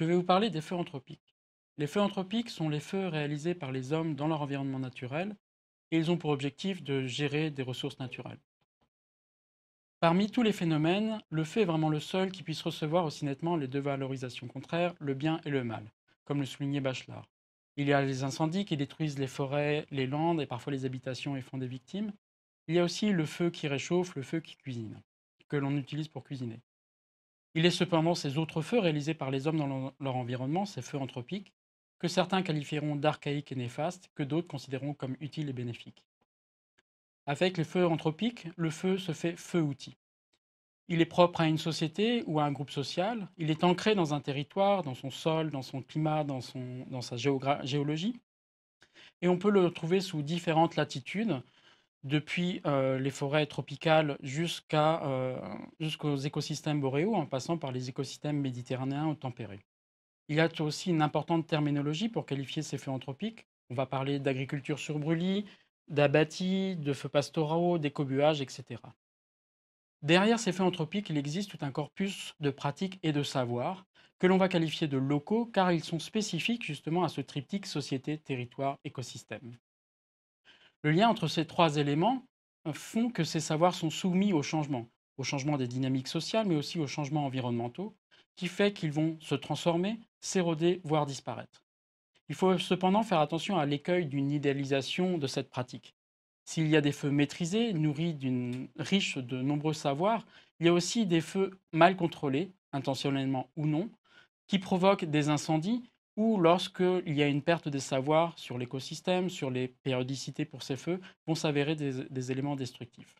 Je vais vous parler des feux anthropiques. Les feux anthropiques sont les feux réalisés par les hommes dans leur environnement naturel et ils ont pour objectif de gérer des ressources naturelles. Parmi tous les phénomènes, le feu est vraiment le seul qui puisse recevoir aussi nettement les deux valorisations contraires, le bien et le mal, comme le soulignait Bachelard. Il y a les incendies qui détruisent les forêts, les landes et parfois les habitations et font des victimes. Il y a aussi le feu qui réchauffe, le feu qui cuisine, que l'on utilise pour cuisiner. Il est cependant ces autres feux réalisés par les hommes dans leur environnement, ces feux anthropiques, que certains qualifieront d'archaïques et néfastes, que d'autres considéreront comme utiles et bénéfiques. Avec les feux anthropiques, le feu se fait feu-outil. Il est propre à une société ou à un groupe social, il est ancré dans un territoire, dans son sol, dans son climat, dans, dans sa géologie, et on peut le trouver sous différentes latitudes, depuis euh, les forêts tropicales euh, jusqu'aux écosystèmes boréaux, en passant par les écosystèmes méditerranéens ou tempérés. Il y a aussi une importante terminologie pour qualifier ces feux anthropiques. On va parler d'agriculture sur brûlis, d'abattis, de feux pastoraux, d'écobuages, etc. Derrière ces feux anthropiques, il existe tout un corpus de pratiques et de savoirs que l'on va qualifier de locaux car ils sont spécifiques justement à ce triptyque société, territoire, écosystème. Le lien entre ces trois éléments euh, font que ces savoirs sont soumis au changement, au changement des dynamiques sociales, mais aussi aux changements environnementaux, qui fait qu'ils vont se transformer, s'éroder, voire disparaître. Il faut cependant faire attention à l'écueil d'une idéalisation de cette pratique. S'il y a des feux maîtrisés, nourris d'une riche de nombreux savoirs, il y a aussi des feux mal contrôlés, intentionnellement ou non, qui provoquent des incendies ou lorsqu'il y a une perte des savoirs sur l'écosystème, sur les périodicités pour ces feux, vont s'avérer des, éléments destructifs.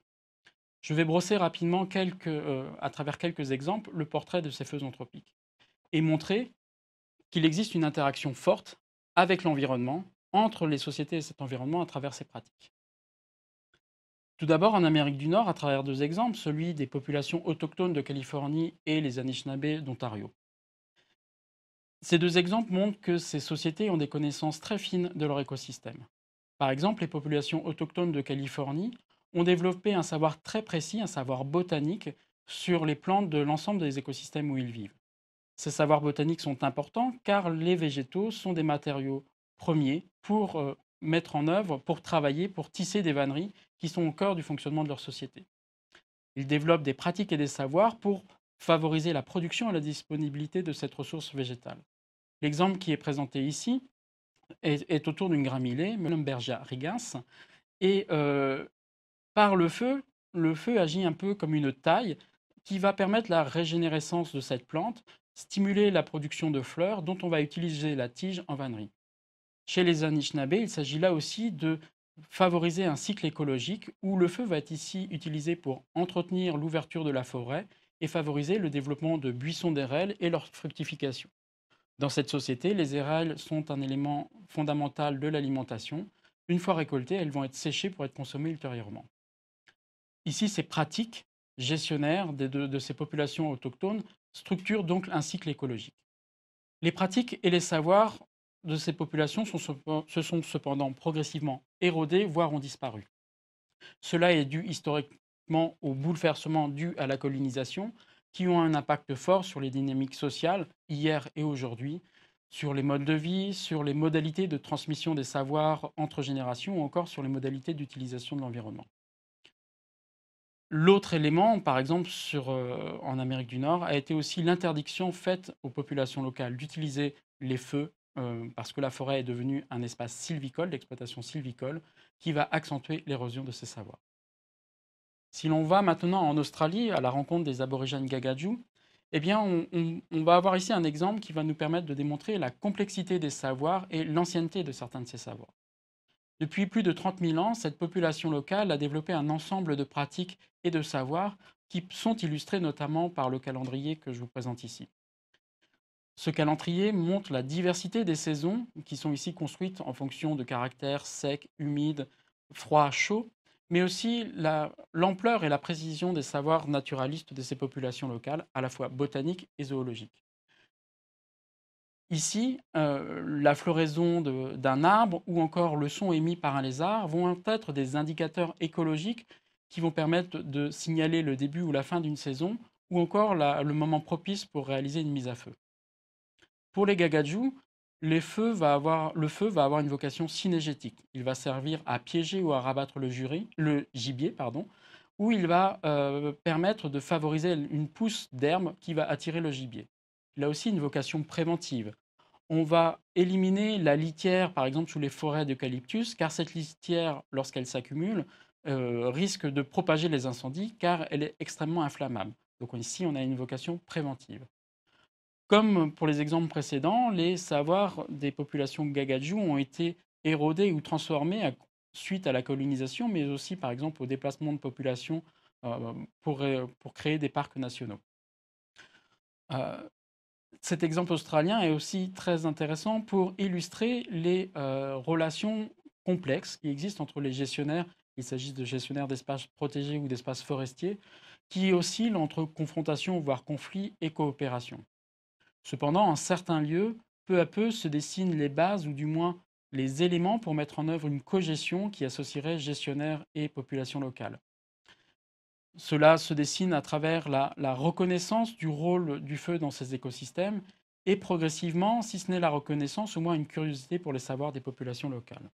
Je vais brosser rapidement, euh, à travers quelques exemples, le portrait de ces feux anthropiques et montrer qu'il existe une interaction forte avec l'environnement, entre les sociétés et cet environnement à travers ces pratiques. Tout d'abord, en Amérique du Nord, à travers deux exemples, celui des populations autochtones de Californie et les Anishinaabe d'Ontario. Ces deux exemples montrent que ces sociétés ont des connaissances très fines de leur écosystème. Par exemple, les populations autochtones de Californie ont développé un savoir très précis, un savoir botanique, sur les plantes de l'ensemble des écosystèmes où ils vivent. Ces savoirs botaniques sont importants car les végétaux sont des matériaux premiers pour euh, mettre en œuvre, pour travailler, pour tisser des vanneries qui sont au cœur du fonctionnement de leur société. Ils développent des pratiques et des savoirs pour favoriser la production et la disponibilité de cette ressource végétale. L'exemple qui est présenté ici est, autour d'une graminée, Melembergia rigas, et euh, par le feu, le feu agit un peu comme une taille qui va permettre la régénérescence de cette plante, stimuler la production de fleurs dont on va utiliser la tige en vannerie. Chez les Anishinabés, il s'agit là aussi de favoriser un cycle écologique où le feu va être ici utilisé pour entretenir l'ouverture de la forêt et favoriser le développement de buissons d'airelles et leur fructification. Dans cette société, les érailles sont un élément fondamental de l'alimentation. Une fois récoltées, elles vont être séchées pour être consommées ultérieurement. Ici, ces pratiques gestionnaires de, ces populations autochtones structurent donc un cycle écologique. Les pratiques et les savoirs de ces populations se sont cependant progressivement érodés, voire ont disparu. Cela est dû historiquement au bouleversement dû à la colonisation, qui ont un impact fort sur les dynamiques sociales, hier et aujourd'hui, sur les modes de vie, sur les modalités de transmission des savoirs entre générations ou encore sur les modalités d'utilisation de l'environnement. L'autre élément, par exemple euh, en Amérique du Nord, a été aussi l'interdiction faite aux populations locales d'utiliser les feux euh, parce que la forêt est devenue un espace sylvicole, d'exploitation sylvicole, qui va accentuer l'érosion de ces savoirs. Si l'on va maintenant en Australie, à la rencontre des aborigènes Gagaju, eh bien, on, on, va avoir ici un exemple qui va nous permettre de démontrer la complexité des savoirs et l'ancienneté de certains de ces savoirs. Depuis plus de 30 000 ans, cette population locale a développé un ensemble de pratiques et de savoirs qui sont illustrés notamment par le calendrier que je vous présente ici. Ce calendrier montre la diversité des saisons qui sont ici construites en fonction de caractères secs, humides, froids, chauds, mais aussi l'ampleur et la précision des savoirs naturalistes de ces populations locales, à la fois botaniques et zoologiques. Ici, euh, la floraison d'un arbre ou encore le son émis par un lézard vont être des indicateurs écologiques qui vont permettre de signaler le début ou la fin d'une saison ou encore le moment propice pour réaliser une mise à feu. Pour les gagajous, le feu va avoir une vocation synergétique. Il va servir à piéger ou à rabattre le, jury, le gibier, pardon, ou il va euh, permettre de favoriser une pousse d'herbe qui va attirer le gibier. Il a aussi une vocation préventive. On va éliminer la litière, par exemple, sous les forêts d'eucalyptus, car cette litière, lorsqu'elle s'accumule, euh, risque de propager les incendies, car elle est extrêmement inflammable. Donc ici, on a une vocation préventive. Comme pour les exemples précédents, les savoirs des populations gagadjou ont été érodés ou transformés suite à la colonisation, mais aussi par exemple au déplacement de populations euh, euh, pour, créer des parcs nationaux. Euh, cet exemple australien est aussi très intéressant pour illustrer les relations complexes qui existent entre les gestionnaires, il s'agisse de gestionnaires d'espaces protégés ou d'espaces forestiers, qui oscillent entre confrontation, voire conflit et coopération. Cependant, en certains lieux, peu à peu se dessinent les bases ou du moins les éléments pour mettre en œuvre une cogestion qui associerait gestionnaires et population locale. Cela se dessine à travers la, reconnaissance du rôle du feu dans ces écosystèmes et progressivement, si ce n'est la reconnaissance, au moins une curiosité pour les savoirs des populations locales.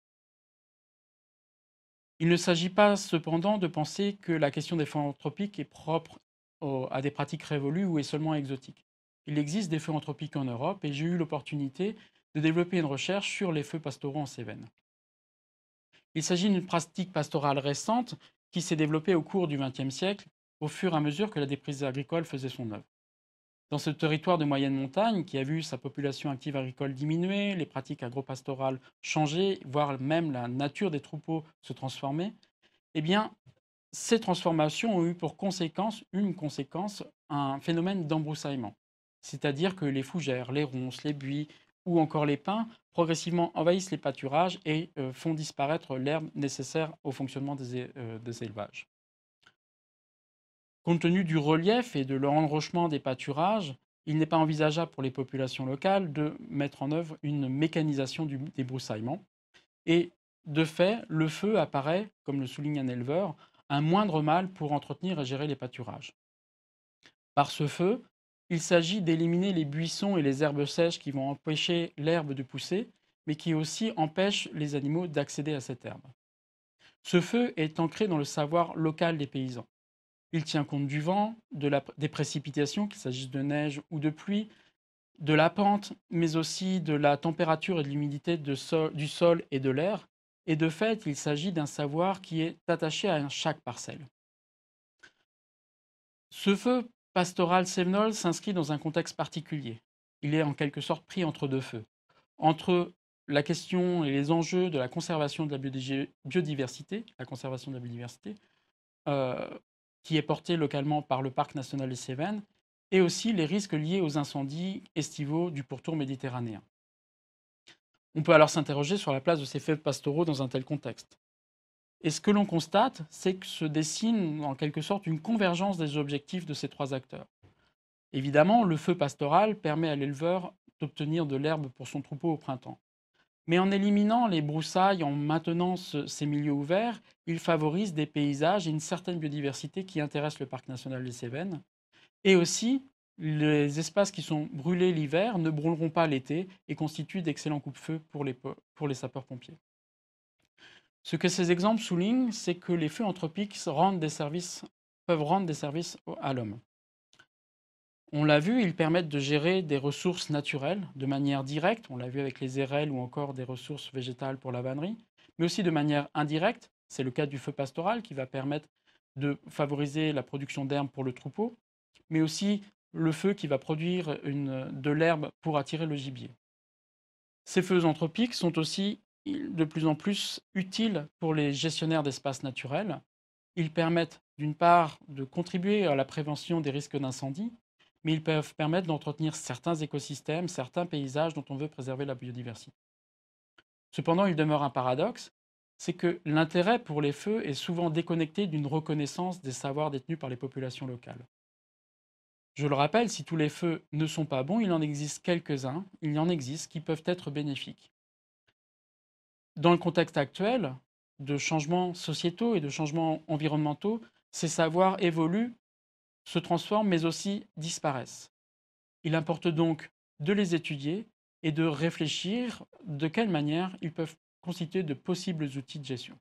Il ne s'agit pas cependant de penser que la question des fonds anthropiques est propre à des pratiques révolues ou est seulement exotique. Il existe des feux anthropiques en Europe et j'ai eu l'opportunité de développer une recherche sur les feux pastoraux en Cévennes. Il s'agit d'une pratique pastorale récente qui s'est développée au cours du XXe siècle au fur et à mesure que la déprise agricole faisait son œuvre. Dans ce territoire de moyenne montagne, qui a vu sa population active agricole diminuer, les pratiques agropastorales changer, voire même la nature des troupeaux se transformer, eh bien, ces transformations ont eu pour conséquence, une conséquence, un phénomène d'embroussaillement c'est-à-dire que les fougères, les ronces, les buis ou encore les pins progressivement envahissent les pâturages et euh, font disparaître l'herbe nécessaire au fonctionnement euh, des, élevages. Compte tenu du relief et de l'enrochement des pâturages, il n'est pas envisageable pour les populations locales de mettre en œuvre une mécanisation du débroussaillement. Et de fait, le feu apparaît, comme le souligne un éleveur, un moindre mal pour entretenir et gérer les pâturages. Par ce feu, il s'agit d'éliminer les buissons et les herbes sèches qui vont empêcher l'herbe de pousser, mais qui aussi empêchent les animaux d'accéder à cette herbe. Ce feu est ancré dans le savoir local des paysans. Il tient compte du vent, des précipitations, qu'il s'agisse de neige ou de pluie, de la pente, mais aussi de la température et de l'humidité du sol et de l'air. Et de fait, il s'agit d'un savoir qui est attaché à chaque parcelle. Ce feu Pastoral Sevenol s'inscrit dans un contexte particulier. Il est en quelque sorte pris entre deux feux. Entre la question et les enjeux de la conservation de la biodiversité, la conservation de la biodiversité, euh, qui est portée localement par le parc national des Cévennes, et aussi les risques liés aux incendies estivaux du pourtour méditerranéen. On peut alors s'interroger sur la place de ces feux pastoraux dans un tel contexte. Et ce que l'on constate, c'est que se dessine en quelque sorte une convergence des objectifs de ces trois acteurs. Évidemment, le feu pastoral permet à l'éleveur d'obtenir de l'herbe pour son troupeau au printemps. Mais en éliminant les broussailles, en maintenant ces milieux ouverts, il favorise des paysages et une certaine biodiversité qui intéressent le parc national des Cévennes. Et aussi, les espaces qui sont brûlés l'hiver ne brûleront pas l'été et constituent d'excellents coupe-feu pour les sapeurs-pompiers. Ce que ces exemples soulignent, c'est que les feux anthropiques peuvent rendre des services à l'homme. On l'a vu, ils permettent de gérer des ressources naturelles de manière directe, on l'a vu avec les érelles ou encore des ressources végétales pour la vannerie, mais aussi de manière indirecte, c'est le cas du feu pastoral qui va permettre de favoriser la production d'herbes pour le troupeau, mais aussi le feu qui va produire de l'herbe pour attirer le gibier. Ces feux anthropiques sont aussi de plus en plus utiles pour les gestionnaires d'espaces naturels. Ils permettent d'une part de contribuer à la prévention des risques d'incendie, mais ils peuvent permettre d'entretenir certains écosystèmes, certains paysages dont on veut préserver la biodiversité. Cependant, il demeure un paradoxe, c'est que l'intérêt pour les feux est souvent déconnecté d'une reconnaissance des savoirs détenus par les populations locales. Je le rappelle, si tous les feux ne sont pas bons, il en existe quelques-uns, il y en existe qui peuvent être bénéfiques dans le contexte actuel de changements sociétaux et de changements environnementaux, ces savoirs évoluent, se transforment, mais aussi disparaissent. Il importe donc de les étudier et de réfléchir de quelle manière ils peuvent constituer de possibles outils de gestion.